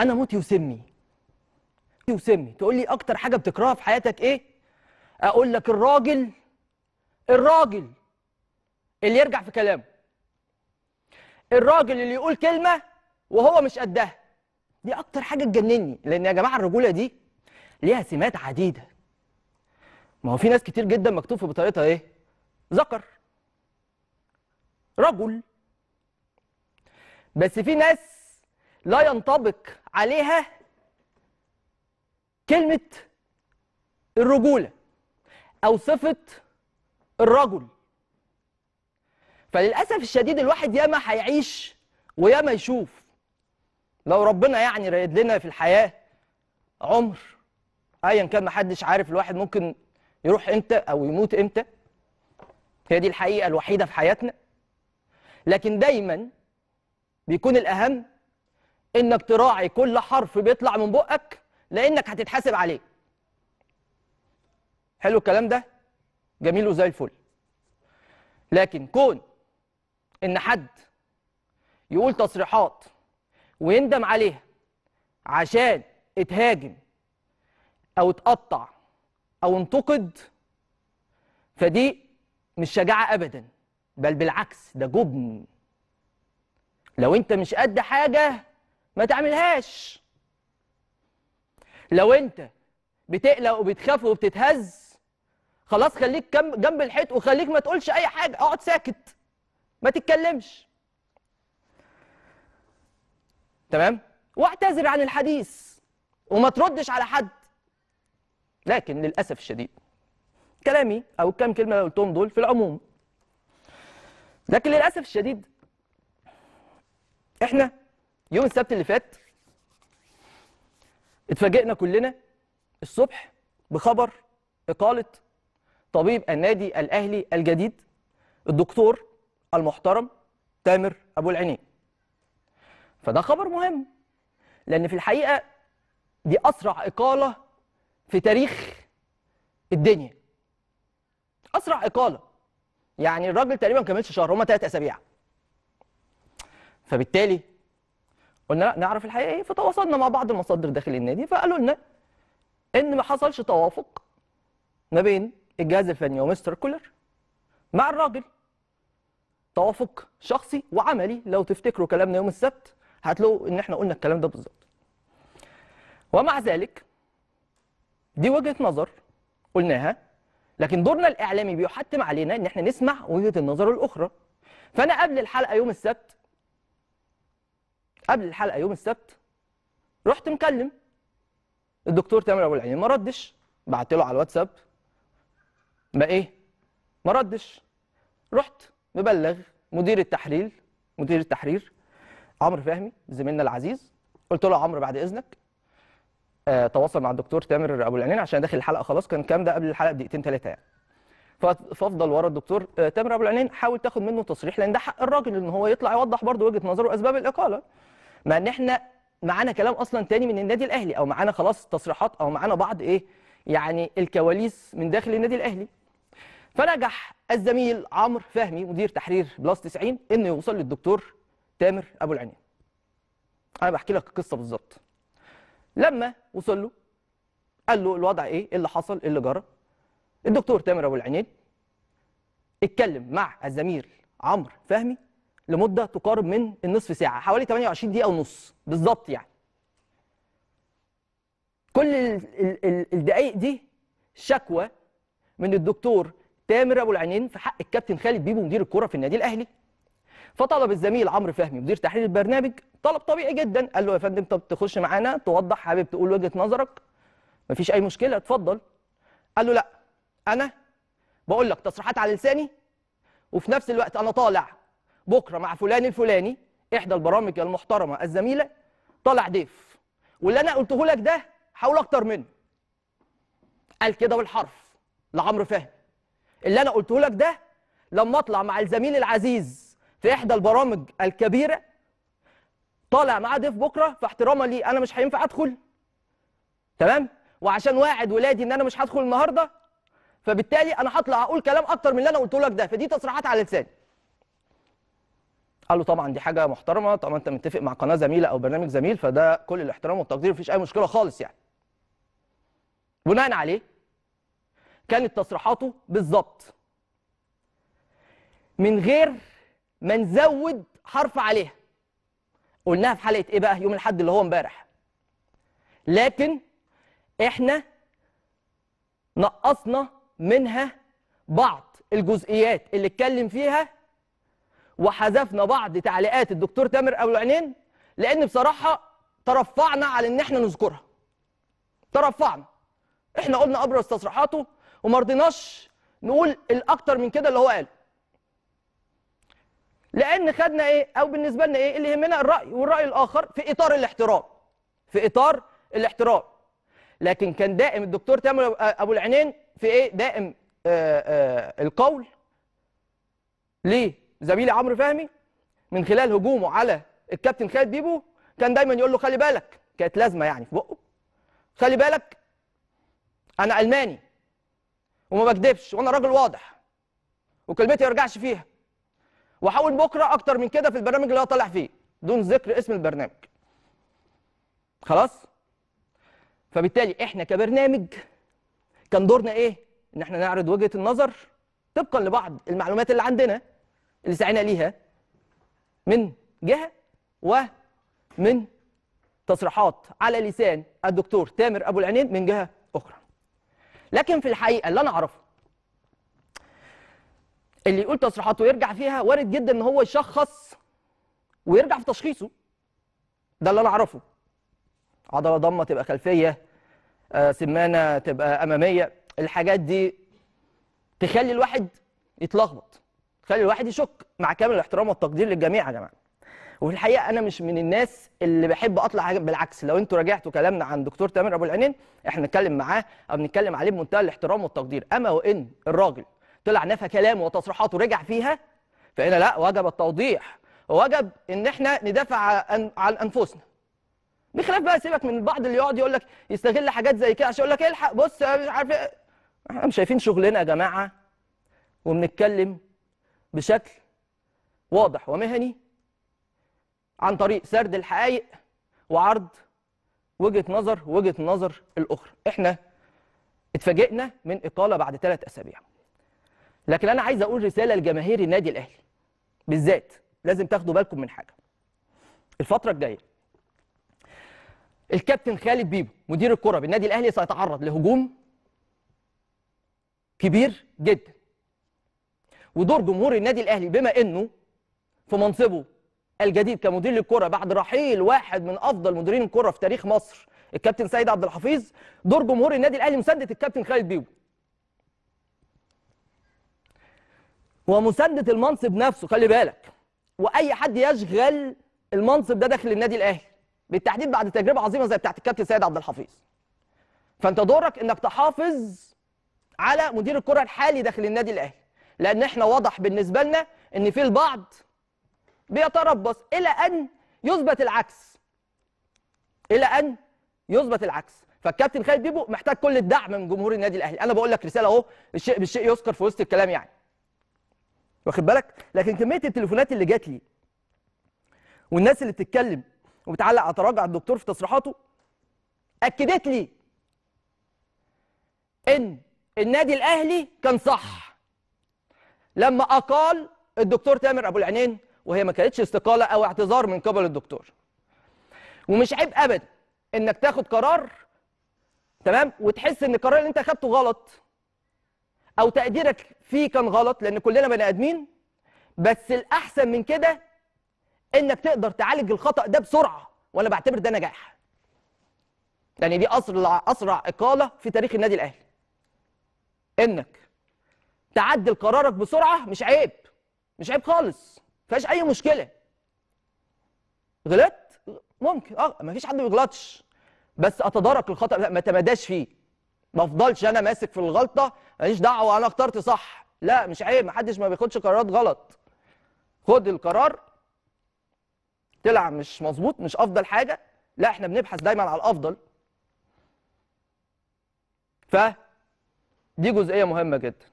انا موتي وسمي موتي وسمي تقول لي اكتر حاجه بتكرهها في حياتك ايه اقول لك الراجل الراجل اللي يرجع في كلامه الراجل اللي يقول كلمه وهو مش قدها دي اكتر حاجه تجنني لان يا جماعه الرجوله دي ليها سمات عديده ما هو في ناس كتير جدا مكتوب في بطاقتها ايه ذكر رجل بس في ناس لا ينطبق عليها كلمة الرجولة أو صفة الرجل فللأسف الشديد الواحد ياما هيعيش وياما يشوف لو ربنا يعني رايد لنا في الحياة عمر أيا كان محدش عارف الواحد ممكن يروح إمتى أو يموت إمتى هي دي الحقيقة الوحيدة في حياتنا لكن دايما بيكون الأهم انك تراعي كل حرف بيطلع من بقك لانك هتتحاسب عليه حلو الكلام ده جميل وزي الفل لكن كون ان حد يقول تصريحات ويندم عليها عشان اتهاجم او اتقطع او انتقد فدي مش شجاعه ابدا بل بالعكس ده جبن لو انت مش قد حاجه ما تعملهاش لو انت بتقلق وبتخاف وبتتهز خلاص خليك جنب الحيط وخليك ما تقولش اي حاجه اقعد ساكت ما تتكلمش تمام واعتذر عن الحديث وما تردش على حد لكن للاسف الشديد كلامي او الكام كلمه اللي قلتهم دول في العموم لكن للاسف الشديد احنا يوم السبت اللي فات اتفاجئنا كلنا الصبح بخبر إقالة طبيب النادي الأهلي الجديد الدكتور المحترم تامر أبو العينين فده خبر مهم لأن في الحقيقة دي أسرع إقالة في تاريخ الدنيا أسرع إقالة يعني الراجل تقريبا ما كملش شهر هما ثلاث أسابيع فبالتالي قلنا لا نعرف الحقيقه ايه فتواصلنا مع بعض المصادر داخل النادي فقالوا لنا ان ما حصلش توافق ما بين الجهاز الفني ومستر كولر مع الراجل توافق شخصي وعملي لو تفتكروا كلامنا يوم السبت هتلاقوا ان احنا قلنا الكلام ده بالظبط ومع ذلك دي وجهه نظر قلناها لكن دورنا الاعلامي بيحتم علينا ان احنا نسمع وجهه النظر الاخرى فانا قبل الحلقه يوم السبت قبل الحلقه يوم السبت رحت مكلم الدكتور تامر ابو العين ما ردش بعت له على الواتساب ما ايه ما ردش رحت مبلغ مدير التحليل مدير التحرير عمرو فهمي زميلنا العزيز قلت له عمرو بعد اذنك آه تواصل مع الدكتور تامر ابو العينين عشان داخل الحلقه خلاص كان الكلام ده قبل الحلقه بدقيقتين ثلاثه يعني فافضل ورا الدكتور آه تامر ابو العينين حاول تاخد منه تصريح لان ده حق الراجل ان هو يطلع يوضح برضه وجهه نظره واسباب الاقاله مع ان احنا معانا كلام اصلا تاني من النادي الاهلي او معانا خلاص تصريحات او معانا بعض ايه يعني الكواليس من داخل النادي الاهلي فنجح الزميل عمرو فهمي مدير تحرير بلس 90 انه يوصل للدكتور تامر ابو العينين انا بحكي لك القصه بالظبط لما وصل له قال له الوضع ايه, إيه اللي حصل إيه اللي جرى الدكتور تامر ابو العينين اتكلم مع الزميل عمرو فهمي لمده تقارب من النصف ساعه حوالي 28 دقيقه ونص بالظبط يعني كل الدقائق دي شكوى من الدكتور تامر ابو العينين في حق الكابتن خالد بيبو مدير الكره في النادي الاهلي فطلب الزميل عمرو فهمي مدير تحرير البرنامج طلب طبيعي جدا قال له يا فندم طب تخش معانا توضح حابب تقول وجهه نظرك مفيش اي مشكله اتفضل قال له لا انا بقول لك تصريحات على لساني وفي نفس الوقت انا طالع بكره مع فلان الفلاني احدى البرامج المحترمه الزميله طلع ضيف واللي انا قلته لك ده حاول اكتر منه قال كده بالحرف لعمرو فهمي اللي انا قلته لك ده لما اطلع مع الزميل العزيز في احدى البرامج الكبيره طالع معاه ضيف بكره فاحتراما ليه انا مش هينفع ادخل تمام وعشان واعد ولادي ان انا مش هدخل النهارده فبالتالي انا هطلع اقول كلام اكتر من اللي انا قلته لك ده فدي تصريحات على لساني قال له طبعا دي حاجه محترمه طبعا انت متفق مع قناه زميله او برنامج زميل فده كل الاحترام والتقدير مفيش اي مشكله خالص يعني بناء عليه كانت تصريحاته بالظبط من غير ما نزود حرف عليها قلناها في حلقه ايه بقى يوم الاحد اللي هو امبارح لكن احنا نقصنا منها بعض الجزئيات اللي اتكلم فيها وحذفنا بعض تعليقات الدكتور تامر ابو العينين لان بصراحه ترفعنا على ان احنا نذكرها ترفعنا احنا قلنا ابرز تصريحاته وما رضيناش نقول الاكتر من كده اللي هو قاله لان خدنا ايه او بالنسبه لنا ايه اللي يهمنا الراي والراي الاخر في اطار الاحترام في اطار الاحترام لكن كان دائم الدكتور تامر ابو العينين في ايه دائم آآ آه، آآ آه، القول ليه زميلي عمرو فهمي من خلال هجومه على الكابتن خالد بيبو كان دايما يقول له خلي بالك كانت لازمه يعني في بقه خلي بالك انا الماني وما بكدبش وانا راجل واضح وكلمتي ما يرجعش فيها وحاول بكره اكتر من كده في البرنامج اللي هو طالع فيه دون ذكر اسم البرنامج خلاص فبالتالي احنا كبرنامج كان دورنا ايه ان احنا نعرض وجهه النظر طبقا لبعض المعلومات اللي عندنا اللي سعينا ليها من جهة ومن تصريحات على لسان الدكتور تامر أبو العينين من جهة أخرى لكن في الحقيقة اللي أنا أعرفه اللي يقول تصريحات ويرجع فيها وارد جدا ان هو يشخص ويرجع في تشخيصه ده اللي انا اعرفه عضله ضمه تبقى خلفيه آه، سمانه تبقى اماميه الحاجات دي تخلي الواحد يتلخبط خلي الواحد يشك مع كامل الاحترام والتقدير للجميع يا جماعه وفي الحقيقه انا مش من الناس اللي بحب اطلع بالعكس لو انتوا راجعتوا كلامنا عن دكتور تامر ابو العينين احنا بنتكلم معاه او بنتكلم عليه بمنتهى الاحترام والتقدير اما وان الراجل طلع نفى كلامه وتصريحاته رجع فيها فهنا لا وجب التوضيح ووجب ان احنا ندافع عن انفسنا بخلاف بقى سيبك من البعض اللي يقعد يقول لك يستغل حاجات زي كده عشان يقول لك إيه، الحق بص مش عارف إيه. احنا مش شايفين شغلنا يا جماعه وبنتكلم بشكل واضح ومهني عن طريق سرد الحقائق وعرض وجهه نظر وجهه النظر الاخرى احنا اتفاجئنا من اقاله بعد ثلاث اسابيع لكن انا عايز اقول رساله لجماهير النادي الاهلي بالذات لازم تاخدوا بالكم من حاجه الفتره الجايه الكابتن خالد بيبو مدير الكره بالنادي الاهلي سيتعرض لهجوم كبير جدا ودور جمهور النادي الاهلي بما انه في منصبه الجديد كمدير للكره بعد رحيل واحد من افضل مديرين الكره في تاريخ مصر الكابتن سيد عبد الحفيظ دور جمهور النادي الاهلي مسانده الكابتن خالد بيبو ومسانده المنصب نفسه خلي بالك واي حد يشغل المنصب ده داخل النادي الاهلي بالتحديد بعد تجربه عظيمه زي بتاعت الكابتن سيد عبد الحفيظ فانت دورك انك تحافظ على مدير الكره الحالي داخل النادي الاهلي لأن احنا واضح بالنسبة لنا أن في البعض بيتربص إلى أن يثبت العكس إلى أن يثبت العكس فالكابتن خالد بيبو محتاج كل الدعم من جمهور النادي الأهلي أنا بقول لك رسالة أهو الشيء بالشيء يذكر في وسط الكلام يعني واخد بالك لكن كمية التليفونات اللي جات لي والناس اللي بتتكلم وبتعلق على تراجع الدكتور في تصريحاته أكدت لي إن النادي الأهلي كان صح لما اقال الدكتور تامر ابو العينين وهي ما كانتش استقاله او اعتذار من قبل الدكتور ومش عيب ابدا انك تاخد قرار تمام وتحس ان القرار اللي انت اخدته غلط او تقديرك فيه كان غلط لان كلنا بني ادمين بس الاحسن من كده انك تقدر تعالج الخطا ده بسرعه وانا بعتبر ده نجاح يعني دي اسرع اسرع اقاله في تاريخ النادي الاهلي انك تعدل قرارك بسرعه مش عيب مش عيب خالص فيهاش اي مشكله غلطت ممكن اه مفيش حد بيغلطش بس اتدارك الخطا لا ما تمداش فيه ما افضلش انا ماسك في الغلطه ماليش دعوه انا اخترت صح لا مش عيب محدش ما بياخدش قرارات غلط خد القرار طلع مش مظبوط مش افضل حاجه لا احنا بنبحث دايما على الافضل ف دي جزئيه مهمه جدا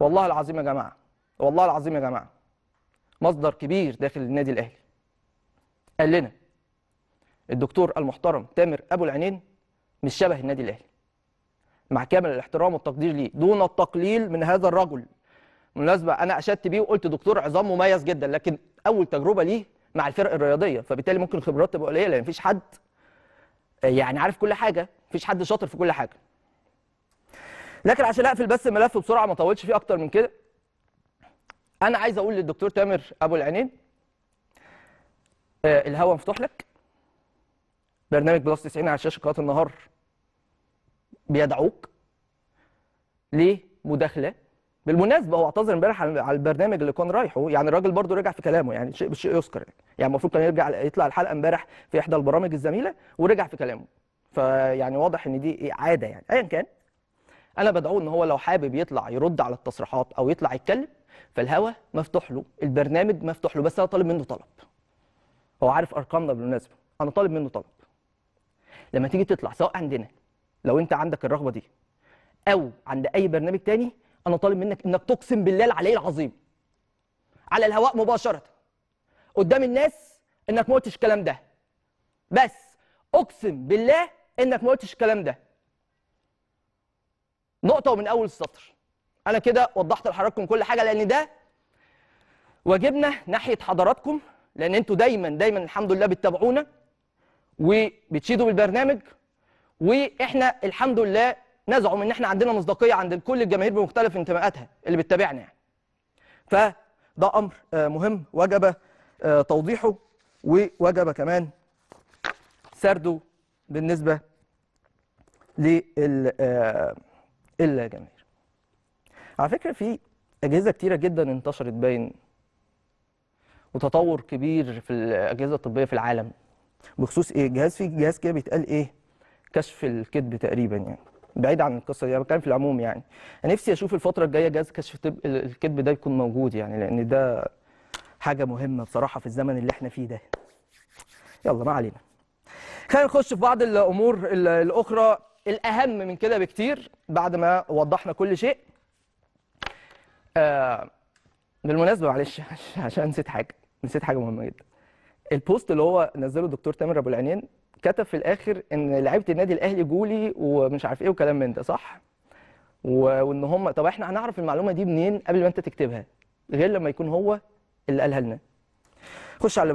والله العظيم يا جماعه والله العظيم يا جماعه مصدر كبير داخل النادي الاهلي قال لنا الدكتور المحترم تامر ابو العينين مش شبه النادي الاهلي مع كامل الاحترام والتقدير ليه دون التقليل من هذا الرجل بالمناسبه انا اشدت بيه وقلت دكتور عظام مميز جدا لكن اول تجربه ليه مع الفرق الرياضيه فبالتالي ممكن خبراته تبقى قليله لان يعني مفيش حد يعني عارف كل حاجه مفيش حد شاطر في كل حاجه لكن عشان اقفل بس الملف بسرعه ما اطولش فيه اكتر من كده انا عايز اقول للدكتور تامر ابو العينين آه الهوا مفتوح لك برنامج بلس 90 على شاشه قناه النهار بيدعوك لمداخله بالمناسبه هو اعتذر امبارح على البرنامج اللي كان رايحه يعني الراجل برضه رجع في كلامه يعني شيء بالشيء يذكر يعني يعني المفروض كان يرجع يطلع الحلقه امبارح في احدى البرامج الزميله ورجع في كلامه فيعني واضح ان دي عاده يعني ايا كان انا بدعوه ان هو لو حابب يطلع يرد على التصريحات او يطلع يتكلم فالهوا مفتوح له البرنامج مفتوح له بس انا طالب منه طلب هو عارف ارقامنا بالمناسبه انا طالب منه طلب لما تيجي تطلع سواء عندنا لو انت عندك الرغبه دي او عند اي برنامج تاني انا طالب منك انك تقسم بالله العلي العظيم على الهواء مباشره قدام الناس انك ما قلتش الكلام ده بس اقسم بالله انك ما قلتش الكلام ده نقطه ومن اول السطر انا كده وضحت لحضراتكم كل حاجه لان ده واجبنا ناحيه حضراتكم لان انتوا دايما دايما الحمد لله بتتابعونا وبتشيدوا بالبرنامج واحنا الحمد لله نزعم ان احنا عندنا مصداقيه عند كل الجماهير بمختلف انتماءاتها اللي بتتابعنا يعني. فده امر آه، مهم وجب آه، توضيحه ووجب كمان سرده بالنسبه لل آه، إلا جماهير على فكرة في أجهزة كتيرة جدا انتشرت باين وتطور كبير في الأجهزة الطبية في العالم بخصوص إيه جهاز في جهاز كده بيتقال إيه كشف الكذب تقريبا يعني بعيد عن القصه دي انا بتكلم في العموم يعني انا نفسي اشوف الفتره الجايه جهاز كشف الكذب ده يكون موجود يعني لان ده حاجه مهمه بصراحه في الزمن اللي احنا فيه ده يلا ما علينا خلينا نخش في بعض الامور الاخرى الأهم من كده بكتير بعد ما وضحنا كل شيء آه بالمناسبة معلش عشان نسيت حاجة نسيت حاجة مهمة جدا البوست اللي هو نزله الدكتور تامر أبو العينين كتب في الآخر إن لعيبة النادي الأهلي جولي ومش عارف إيه وكلام من ده صح؟ وإن هم طب إحنا هنعرف المعلومة دي منين قبل ما أنت تكتبها غير لما يكون هو اللي قالها لنا خش على